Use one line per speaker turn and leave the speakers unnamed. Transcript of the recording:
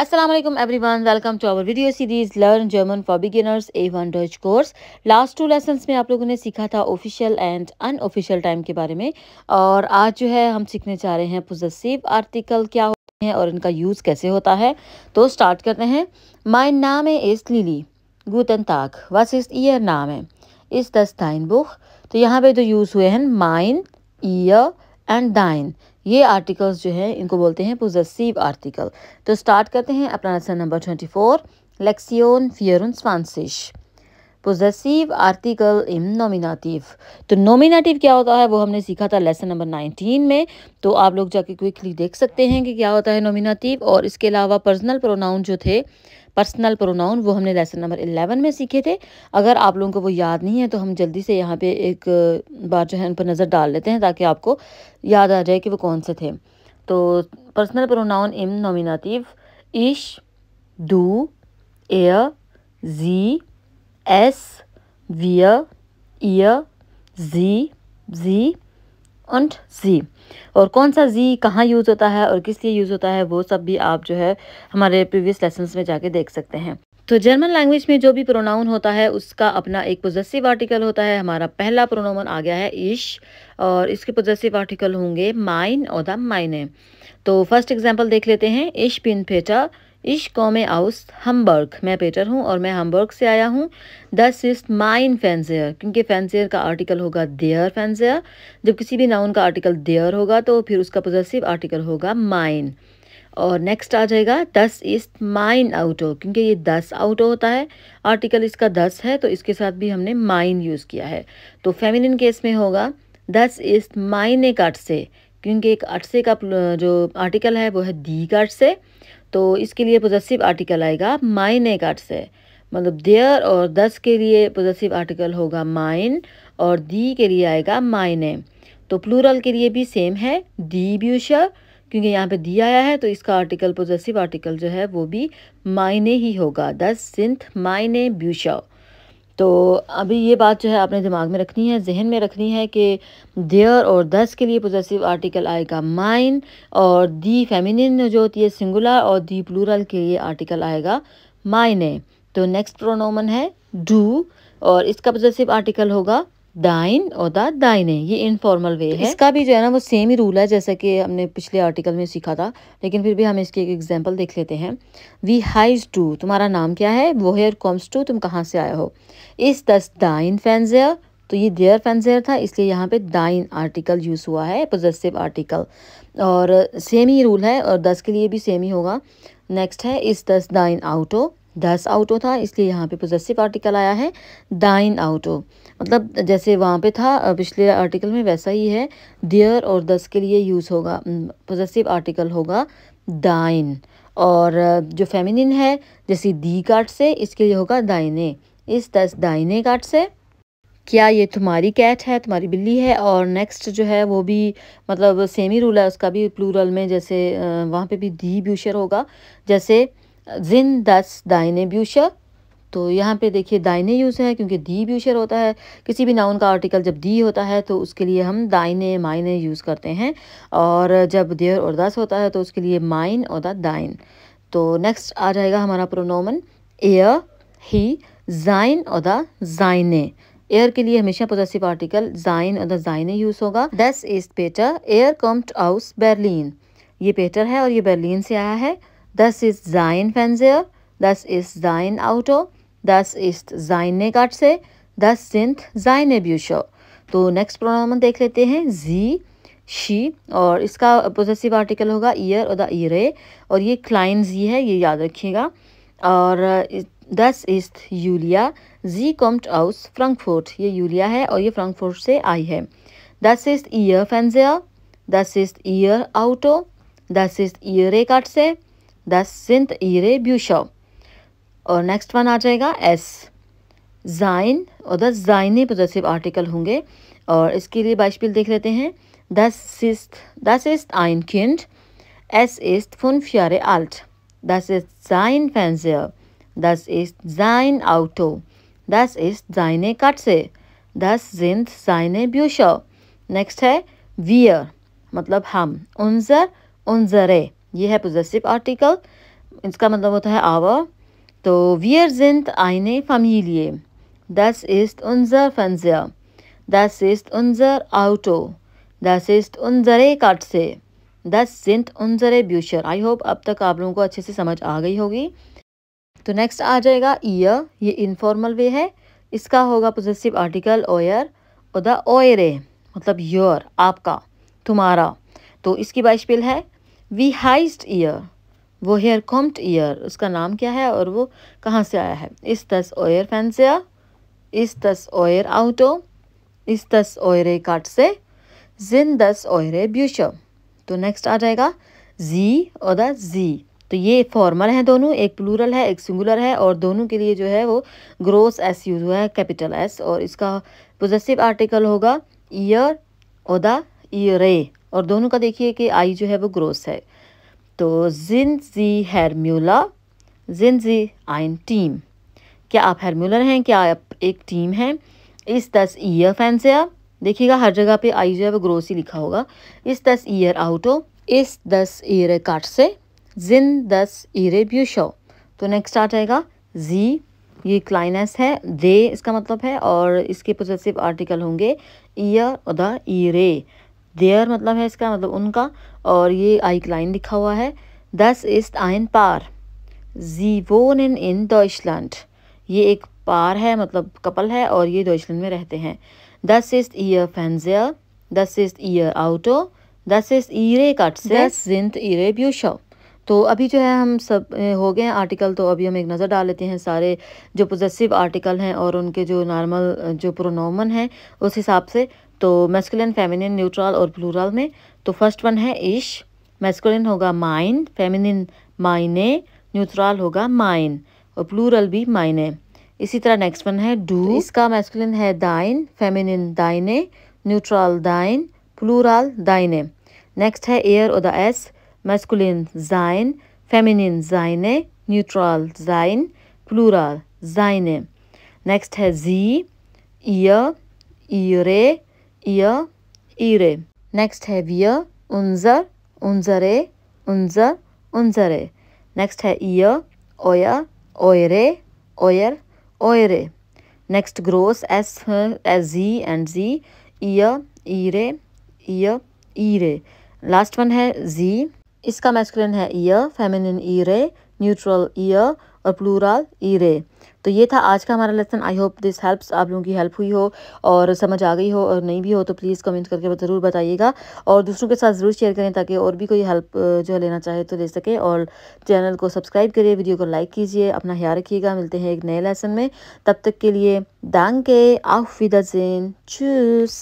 Aslam everyone welcome to our video series learn German for beginners A one डच course last two lesson में आप लोगों ने सीखा था official and unofficial time के बारे में और आज जो है हम सीखने जा रहे हैं पोजेसिव आर्टिकल क्या होते हैं और इनका यूज़ कैसे होता है तो स्टार्ट करते हैं माई नाम है इस लिली गुतन ताक वस इस ईयर नाम है इस दस दाइन बुख तो यहाँ पे जो यूज़ हुए हैं माइन ईयर एंड दाइन ये आर्टिकल्स जो है इनको बोलते हैं पोजेसिव आर्टिकल तो स्टार्ट करते हैं अपना आंसर नंबर ट्वेंटी फोर लेक्सियोन फियरुन स्वानसिश पोजेसिव आर्टिकल इन नोमिनाटिव तो नोमिनाटिव क्या होता है वो हमने सीखा था लेसन नंबर नाइनटीन में तो आप लोग जाके क्विकली देख सकते हैं कि क्या होता है नोमिनाटिव और इसके अलावा पर्सनल प्रोनाउन जो थे पर्सनल प्रोनाउन वो हमने लेसन नंबर इलेवन में सीखे थे अगर आप लोगों को वो याद नहीं है तो हम जल्दी से यहाँ पे एक बार जो है उन पर नज़र डाल लेते हैं ताकि आपको याद आ जाए कि वो कौन से थे तो पर्सनल प्रोनाउन इम नोमिनाटिव इश डू एयर जी एस वियर ईयर जी जी एंड sie और कौन सा जी कहाँ यूज़ होता है और किस लिए यूज़ होता है वो सब भी आप जो है हमारे प्रीवियस लेसन में जाके देख सकते हैं तो जर्मन लैंग्वेज में जो भी प्रोनाउन होता है उसका अपना एक पोजेसिव आर्टिकल होता है हमारा पहला प्रोनाउन आ गया है इश और इसके पोजेसिव आर्टिकल होंगे माइन और द माइने तो फर्स्ट एग्जाम्पल देख लेते हैं इश बिन फेटा Ich komme आउस हमबर्ग मैं पेटर हूँ और मैं हमबर्ग से आया हूँ दस इज माइन फैंसेयर क्योंकि फैंसेयर का आर्टिकल होगा देयर फैंसेयर जब किसी भी नाउन का आर्टिकल देयर होगा तो फिर उसका पोजेसिव आर्टिकल होगा माइन और नेक्स्ट आ जाएगा दस इज माइन आउटो क्योंकि ये दस आउटो होता है आर्टिकल इसका दस है तो इसके साथ भी हमने माइन यूज़ किया है तो फेमिनिन केस में होगा दस इज माइन काट से क्योंकि एक अटसे का जो आर्टिकल है वो है दी का अटसे तो इसके लिए पोजेसिव आर्टिकल आएगा मायने का अटसे मतलब देयर और दस के लिए पोजेसिव आर्टिकल होगा माइन और दी के लिए आएगा मायने तो प्लूरल के लिए भी सेम है दी ब्यूशर क्योंकि यहाँ पे दी आया है तो इसका आर्टिकल पोजेसिव आर्टिकल जो है वो भी मायने ही होगा दस सिंथ मायने ब्यूशर तो अभी ये बात जो है आपने दिमाग में रखनी है जहन में रखनी है कि देयर और दस के लिए पोजेसिव आर्टिकल आएगा माइन और दी फेमिनिन जो होती है सिंगुलर और दी प्लूरल के लिए आर्टिकल आएगा माइने तो नेक्स्ट प्रोनोमन है डू और इसका पोजेसिव आर्टिकल होगा दाइन और दा दाइने ये इनफॉर्मल वे है इसका भी जो है ना वो सेम ही रूल है जैसा कि हमने पिछले आर्टिकल में सीखा था लेकिन फिर भी हम इसकी एक एग्जांपल देख लेते हैं वी हाइज टू तुम्हारा नाम क्या है वो हेयर कॉम्स टू तुम कहाँ से आए हो इस दस दाइन फैंजेयर तो ये देयर फैंजेयर था इसलिए यहाँ पे दाइन आर्टिकल यूज़ हुआ है पोजेसिव आर्टिकल और सेम ही रूल है और दस के लिए भी सेम ही होगा नेक्स्ट है इस दस दाइन आउटो दस आउटो था इसलिए यहाँ पे पोजेसिव आर्टिकल आया है दाइन आउटो मतलब जैसे वहाँ पे था पिछले आर्टिकल में वैसा ही है दियर और दस के लिए यूज़ होगा पोजेसिव आर्टिकल होगा दाइन और जो फेमिनिन है जैसे दी काट से इसके लिए होगा दाइने इस दस दाइने काट से क्या ये तुम्हारी कैट है तुम्हारी बिल्ली है और नेक्स्ट जो है वो भी मतलब सेमी रूल है उसका भी प्लूरल में जैसे वहाँ पे भी दी ब्यूशर होगा जैसे जिन दस दाइने ब्यूशर तो यहाँ पे देखिए दाइने यूज़ है क्योंकि दी ब्यूशर होता है किसी भी नाउन का आर्टिकल जब दी होता है तो उसके लिए हम दाइने माइने यूज़ करते हैं और जब देर और दस होता है तो उसके लिए माइन और द दाइन तो नेक्स्ट आ जाएगा हमारा प्रोनोमन एयर ही जाइन और द जाइने एयर के लिए हमेशा पोजेसिव आर्टिकल जाइन और द जाइने यूज़ होगा दस इज पेटर एयर कम्प्ट आउस बर्लिन ये पेटर है और ये बर्लिन से आया है Das ist sein Fenster. Das ist sein Auto. Das ist seine Katze. Das sind seine Bücher. तो नेक्स्ट प्रोनाउन देख लेते हैं जी शी और इसका पोजेसिव आर्टिकल होगा ईयर और द ईरे और ये क्लाइन जी है ये याद रखिएगा और दस इस्ट यूलिया जी कॉम्ट आउस फ्रंकफोर्ट ये यूलिया है और ये फ्रंकफोर्ट से आई है दस इस्ट ईयर फैंजिया दस इस्ट ईयर आउटो दस इस्ट ईयर ए कार्ट से द सिंथ ईरे ब्यूशो और नेक्स्ट वन आ जाएगा एस जाइन और द जाइनी पोजेसिव आर्टिकल होंगे और इसके लिए बाइशबिल देख लेते हैं दस इस्ट दस इस्ट आइन खिंड एस इस्ट फुन फ्यारे आल्ट दस इस्ट जाइन फैंसियर दस इस्ट जाइन आउटो दस इस्ट जाइने कट से दस जिंद जाइने ब्यूशो नेक्स्ट है वियर मतलब हम उन्जर उन्जरे ये है पोजेसिव आर्टिकल इसका मतलब होता है आवा तो वियर जिंद आइने फमीलिए दस इस्त उन्जर फनजर दस इस्त उन्जर आउटो दस इस्त उनजरे काट से दस जिंत उनजरे ब्यूशर आई होप अब तक आप लोगों को अच्छे से समझ आ गई होगी तो नेक्स्ट आ जाएगा ईयर ये इनफॉर्मल वे है इसका होगा पोजेसिव आर्टिकल ओयर उदा ओयरे मतलब योर आपका तुम्हारा तो इसकी बाइशपिल है वी हाइस्ट ईयर वो हेयर कॉम्प्ट ईयर उसका नाम क्या है और वो कहाँ से आया है इस दस ओयर फैंसिया इस दस ओयर आउटो इस दस ओयरे काट से जिन दस ओयरे ब्यूशो तो नेक्स्ट आ जाएगा जी और द जी तो ये फॉर्मल हैं दोनों एक प्लूरल है एक सिंगुलर है और दोनों के लिए जो है वो ग्रोस एस यूज हुआ है कैपिटल एस और इसका पोजेसिव आर्टिकल होगा ईयर और द ईयर और दोनों का देखिए कि आई जो है वो ग्रोस है तो जिन जी हेरम्यूला जिन जी आइन टीम क्या आप हेरम्यूलर हैं क्या आप एक टीम हैं इस दस ईयर फैंसिया देखिएगा हर जगह पे आई जो है वो ग्रोस ही लिखा होगा इस दस ईयर आउटो इस दस ईयर काट से जिन दस ईरे ब्यूशो तो नेक्स्ट आ जाएगा जी ये क्लाइनस है दे इसका मतलब है और इसके पोजेसिव आर्टिकल होंगे ईयर और द ईरे देयर मतलब है इसका मतलब उनका और ये आई क्लाइन लिखा हुआ है दस इस्ट आइन पार जी वोन इन इन डॉइचलैंड ये एक पार है मतलब कपल है और ये डॉइचलैंड में रहते हैं दस इस्ट ईयर फैंजियर दस इस्ट ईयर आउटो दस इस्ट ईरे कट दस जिंत ईरे ब्यूशो तो अभी जो है हम सब हो गए हैं आर्टिकल तो अभी हम एक नज़र डाल लेते हैं सारे जो पोजेसिव आर्टिकल हैं और उनके जो नॉर्मल जो प्रोनोमन हैं उस हिसाब से तो मेस्कुलिन फेमिनिन न्यूट्रल और प्लूरल में तो फर्स्ट वन है इश मेस्कुलिन होगा माइन फेमिनिन माइने न्यूट्रल होगा माइन और प्लूरल भी माइने इसी तरह नेक्स्ट वन है डू तो इसका मैस्कुलिन है दाइन फेमिनिन दाइने न्यूट्रल दाइन प्लूरल दाइने नेक्स्ट है एयर और द एस masculine sein, feminine seine, neutral sein, plural seine. Next has sie, ihr, ihre, ihr, ihre. Next have wir, unser, unsere, unser, unsere. Next have ihr, euer, eure, euer, eure. Next grows as her, as z and z, ihr, ihre, ihr, ihre. Last one है z इसका masculine है ईयर feminine ईरे neutral ईय और plural ईरे तो ये था आज का हमारा lesson I hope this helps आप लोगों की हेल्प हुई हो और समझ आ गई हो और नहीं भी हो तो प्लीज़ कमेंट करके ज़रूर बताइएगा और दूसरों के साथ ज़रूर शेयर करें ताकि और भी कोई हेल्प जो है लेना चाहे तो ले सके और चैनल को सब्सक्राइब करिए वीडियो को लाइक कीजिए अपना ख्याल रखिएगा मिलते हैं एक नए लेसन में तब तक के लिए दांग के आफ विदिन चूस